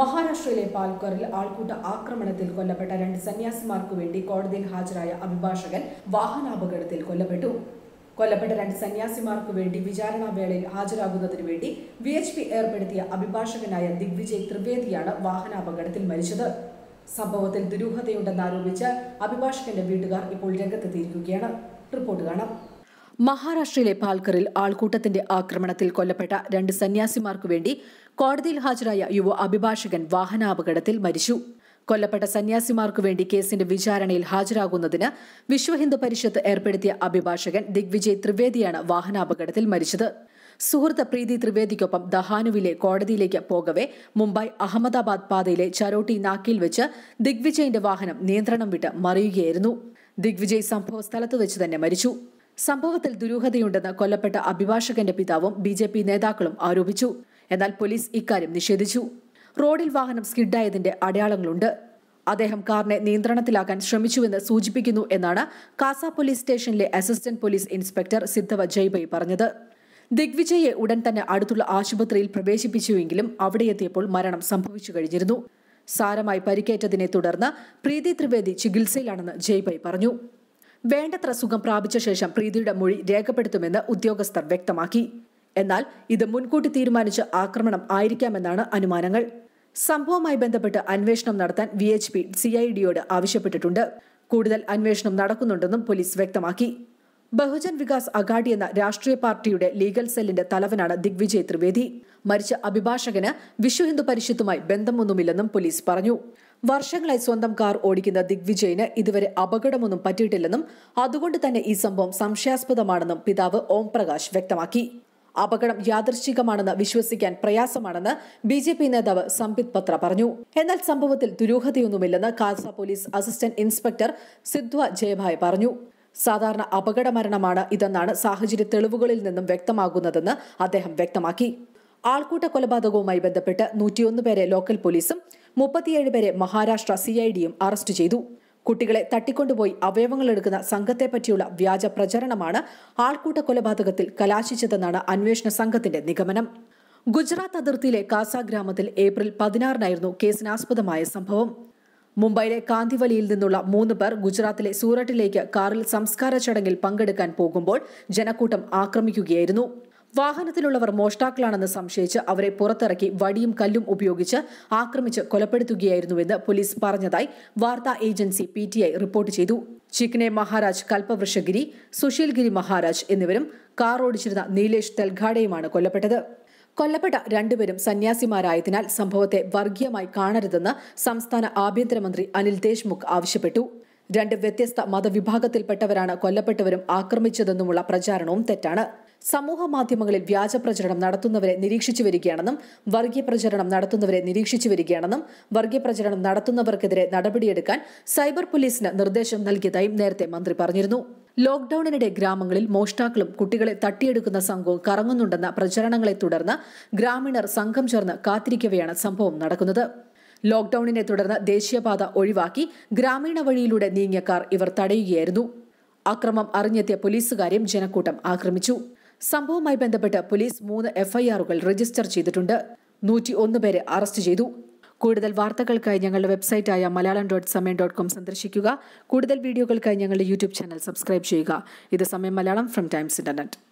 മഹാരാഷ്ട്രയിലെ പാൽക്കറിൽ ആൾക്കൂട്ട ആക്രമണത്തിൽ കൊല്ലപ്പെട്ട രണ്ട് സന്യാസിമാർക്കു വേണ്ടി കോടതിയിൽ ഹാജരായ അഭിഭാഷകൻ വാഹനാപകടത്തിൽ കൊല്ലപ്പെട്ടു കൊല്ലപ്പെട്ട രണ്ട് സന്യാസിമാർക്കു വേണ്ടി വിചാരണാവേളയിൽ ഹാജരാകുന്നതിനു വേണ്ടി വി എച്ച് പി ഏർപ്പെടുത്തിയ അഭിഭാഷകനായ ദിഗ്വിജയ് ത്രിവേദിയാണ് വാഹനാപകടത്തിൽ മരിച്ചത് സംഭവത്തിൽ ദുരൂഹതയുണ്ടെന്നാരോപിച്ച് അഭിഭാഷകന്റെ വീട്ടുകാർ ഇപ്പോൾ രംഗത്തെത്തിയിരിക്കുകയാണ് റിപ്പോർട്ട് കാണാം മഹാരാഷ്ട്രയിലെ പാൽക്കറിൽ ആൾക്കൂട്ടത്തിന്റെ ആക്രമണത്തിൽ കൊല്ലപ്പെട്ട രണ്ട് സന്യാസിമാർക്കു വേണ്ടി കോടതിയിൽ ഹാജരായ യുവ അഭിഭാഷകൻ വാഹനാപകടത്തിൽ മരിച്ചു കൊല്ലപ്പെട്ട സന്യാസിമാർക്കു വേണ്ടി കേസിന്റെ വിചാരണയിൽ ഹാജരാകുന്നതിന് വിശ്വ ഹിന്ദു പരിഷത്ത് ഏർപ്പെടുത്തിയ അഭിഭാഷകൻ ദിഗ്വിജയ് ത്രിവേദിയാണ് വാഹനാപകടത്തിൽ മരിച്ചത് സുഹൃത്ത് പ്രീതി ത്രിവേദിക്കൊപ്പം ദഹാനുവിലെ കോടതിയിലേക്ക് പോകവെ മുംബൈ അഹമ്മദാബാദ് പാതയിലെ ചരോട്ടി നാക്കിൽ വെച്ച് ദിഗ്വിജയിന്റെ വാഹനം നിയന്ത്രണം വിട്ട് മറിയുകയായിരുന്നു ദിഗ്വിജയ് സംഭവ സ്ഥലത്ത് വെച്ച് തന്നെ മരിച്ചു സംഭവത്തിൽ ദുരൂഹതയുണ്ടെന്ന് കൊല്ലപ്പെട്ട അഭിഭാഷകന്റെ പിതാവും ബി ജെ പി നേതാക്കളും ആരോപിച്ചു എന്നാൽ പോലീസ് ഇക്കാര്യം നിഷേധിച്ചു റോഡിൽ വാഹനം സ്കിഡായതിന്റെ അടയാളങ്ങളുണ്ട് അദ്ദേഹം കാറിനെ നിയന്ത്രണത്തിലാക്കാൻ ശ്രമിച്ചുവെന്ന് സൂചിപ്പിക്കുന്നു എന്നാണ് കാസ പോലീസ് സ്റ്റേഷനിലെ assistant police inspector Sidhwa Jaybhai പറഞ്ഞത് ദിഗ്വിജയെ ഉടൻ തന്നെ അടുത്തുള്ള ആശുപത്രിയിൽ പ്രവേശിപ്പിച്ചുവെങ്കിലും അവിടെ എത്തിയപ്പോൾ മരണം സംഭവിച്ചു കഴിഞ്ഞിരുന്നു സാരമായി പരിക്കേറ്റതിനെ തുടർന്ന് പ്രീതി ത്രിവേദി ചികിത്സയിലാണെന്ന് ജയ്ബൈ പറഞ്ഞു വേണ്ടത്ര സുഖം പ്രാപിച്ച ശേഷം പ്രീതിയുടെ മൊഴി രേഖപ്പെടുത്തുമെന്ന് ഉദ്യോഗസ്ഥർ വ്യക്തമാക്കി എന്നാൽ ഇത് മുൻകൂട്ടി തീരുമാനിച്ച ആക്രമണം ആയിരിക്കാമെന്നാണ് അനുമാനങ്ങൾ സംഭവവുമായി ബന്ധപ്പെട്ട് അന്വേഷണം നടത്താൻ V H P C I ഡിയോട് ആവശ്യപ്പെട്ടിട്ടുണ്ട് കൂടുതൽ അന്വേഷണം നടക്കുന്നുണ്ടെന്നും പോലീസ് വ്യക്തമാക്കി ബഹുജൻ വികാസ് അഗാഡി എന്ന രാഷ്ട്രീയ പാർട്ടിയുടെ ലീഗൽ സെല്ലിന്റെ തലവനാണ് ദിഗ്വിജയ് ത്രിവേദി മരിച്ച അഭിഭാഷകന് വിശ്വഹിന്ദു പരിഷത്തുമായി ബന്ധമൊന്നുമില്ലെന്നും പോലീസ് പറഞ്ഞു വർഷങ്ങളായി സ്വന്തം കാർ ഓടിക്കുന്ന ദിഗ്വിജയിന് ഇതുവരെ അപകടമൊന്നും പറ്റിയിട്ടില്ലെന്നും അതുകൊണ്ട് തന്നെ ഈ സംഭവം സംശയാസ്പദമാണെന്നും പിതാവ് ഓം പ്രകാശ് വ്യക്തമാക്കി അപകടം യാദൃശ്ചികമാണെന്ന് വിശ്വസിക്കാൻ പ്രയാസമാണെന്ന് ബി ജെ പി നേതാവ് സംബിത് പത്ര പറഞ്ഞു എന്നാൽ സംഭവത്തിൽ ദുരൂഹതയൊന്നുമില്ലെന്ന് കാൽസ police assistant inspector Sidhwa Jayabhai പറഞ്ഞു സാധാരണ അപകട മരണമാണ് ഇതെന്നാണ് സാഹചര്യ തെളിവുകളിൽ നിന്നും വ്യക്തമാകുന്നതെന്ന് അദ്ദേഹം വ്യക്തമാക്കി ആൾക്കൂട്ട കൊലപാതകവുമായി ബന്ധപ്പെട്ട് നൂറ്റിയൊന്ന് പേരെ ലോക്കൽ പോലീസും മുപ്പത്തിയേഴ് പേരെ മഹാരാഷ്ട്ര സി ഐ ഡിയും അറസ്റ്റ് ചെയ്തു കുട്ടികളെ തട്ടിക്കൊണ്ടുപോയി അവയവങ്ങൾ എടുക്കുന്ന സംഘത്തെപ്പറ്റിയുള്ള വ്യാജ പ്രചരണമാണ് ആൾക്കൂട്ട കൊലപാതകത്തിൽ കലാശിച്ചതെന്നാണ് അന്വേഷണ സംഘത്തിന്റെ നിഗമനം ഗുജറാത്ത് അതിർത്തിയിലെ കാസ ഗ്രാമത്തിൽ ഏപ്രിൽ പതിനാറിനായിരുന്നു കേസിനാസ്പദമായ സംഭവം മുംബൈയിലെ കാന്തിവലിയിൽ നിന്നുള്ള മൂന്ന് പേർ ഗുജറാത്തിലെ സൂററ്റിലേക്ക് കാറിൽ സംസ്കാര ചടങ്ങിൽ പങ്കെടുക്കാൻ പോകുമ്പോൾ ജനക്കൂട്ടം ആക്രമിക്കുകയായിരുന്നു വാഹനത്തിലുള്ളവർ മോഷ്ടാക്കളാണെന്ന് സംശയിച്ച് അവരെ പുറത്തിറക്കി വടിയും കല്ലും ഉപയോഗിച്ച് ആക്രമിച്ച് കൊലപ്പെടുത്തുകയായിരുന്നുവെന്ന് പോലീസ് പറഞ്ഞതായി വാർത്താ ഏജൻസി പി റിപ്പോർട്ട് ചെയ്തു ചിക്നെ മഹാരാജ് കൽപ്പവൃഷഗിരി സുശീൽഗിരി മഹാരാജ് എന്നിവരും കാർ ഓടിച്ചിരുന്ന നീലേഷ് തെൽഘാടയുമാണ് കൊല്ലപ്പെട്ടത് കൊല്ലപ്പെട്ട രണ്ടുപേരും സന്യാസിമാരായതിനാൽ സംഭവത്തെ വർഗീയമായി കാണരുതെന്ന് സംസ്ഥാന ആഭ്യന്തരമന്ത്രി അനിൽ ദേശ്മുഖ് ആവശ്യപ്പെട്ടു രണ്ട് വ്യത്യസ്ത മതവിഭാഗത്തിൽപ്പെട്ടവരാണ് കൊല്ലപ്പെട്ടവരും ആക്രമിച്ചതെന്നുമുള്ള പ്രചാരണവും തെറ്റാണ് സമൂഹ മാധ്യമങ്ങളിൽ വ്യാജ പ്രചരണം നടത്തുന്നവരെ നിരീക്ഷിച്ചു വരികയാണെന്നും വർഗീയ പ്രചരണം നടത്തുന്നവരെ നിരീക്ഷിച്ചു വരികയാണെന്നും വർഗീയ പ്രചരണം നടത്തുന്നവർക്കെതിരെ നടപടിയെടുക്കാൻ സൈബർ പോലീസിന് നിർദ്ദേശം നൽകിയതായും നേരത്തെ മന്ത്രി പറഞ്ഞിരുന്നു ലോക്ഡൌണിനിടെ ഗ്രാമങ്ങളിൽ മോഷ്ടാക്കളും കുട്ടികളെ തട്ടിയെടുക്കുന്ന സംഘവും കറങ്ങുന്നുണ്ടെന്ന പ്രചരണങ്ങളെ തുടർന്ന് ഗ്രാമീണർ സംഘം ചേർന്ന് കാത്തിരിക്കവെയാണ് സംഭവം നടക്കുന്നത് ലോക്ഡൌണിനെ തുടർന്ന് ദേശീയപാത ഒഴിവാക്കി ഗ്രാമീണ വഴിയിലൂടെ നീങ്ങിയ കാർ ഇവർ തടയുകയായിരുന്നു അക്രമം അറിഞ്ഞെത്തിയ പോലീസുകാരെയും ജനക്കൂട്ടം ആക്രമിച്ചു സംഭവവുമായി ബന്ധപ്പെട്ട് പോലീസ് മൂന്ന് എഫ്ഐആറുകൾ രജിസ്റ്റർ ചെയ്തിട്ടുണ്ട് നൂറ്റി ഒന്ന് പേരെ അറസ്റ്റ് ചെയ്തു കൂടുതൽ വാർത്തകൾക്കായി ഞങ്ങളുടെ വെബ്സൈറ്റായ Malayalam dot Samayam dot com സന്ദർശിക്കുക കൂടുതൽ വീഡിയോകൾക്കായി ഞങ്ങളുടെ യൂട്യൂബ് ചാനൽ സബ്സ്ക്രൈബ് ചെയ്യുക ഇത് സമയം മലയാളം ഫ്രം ടൈംസ് ഇന്റർനെറ്റ്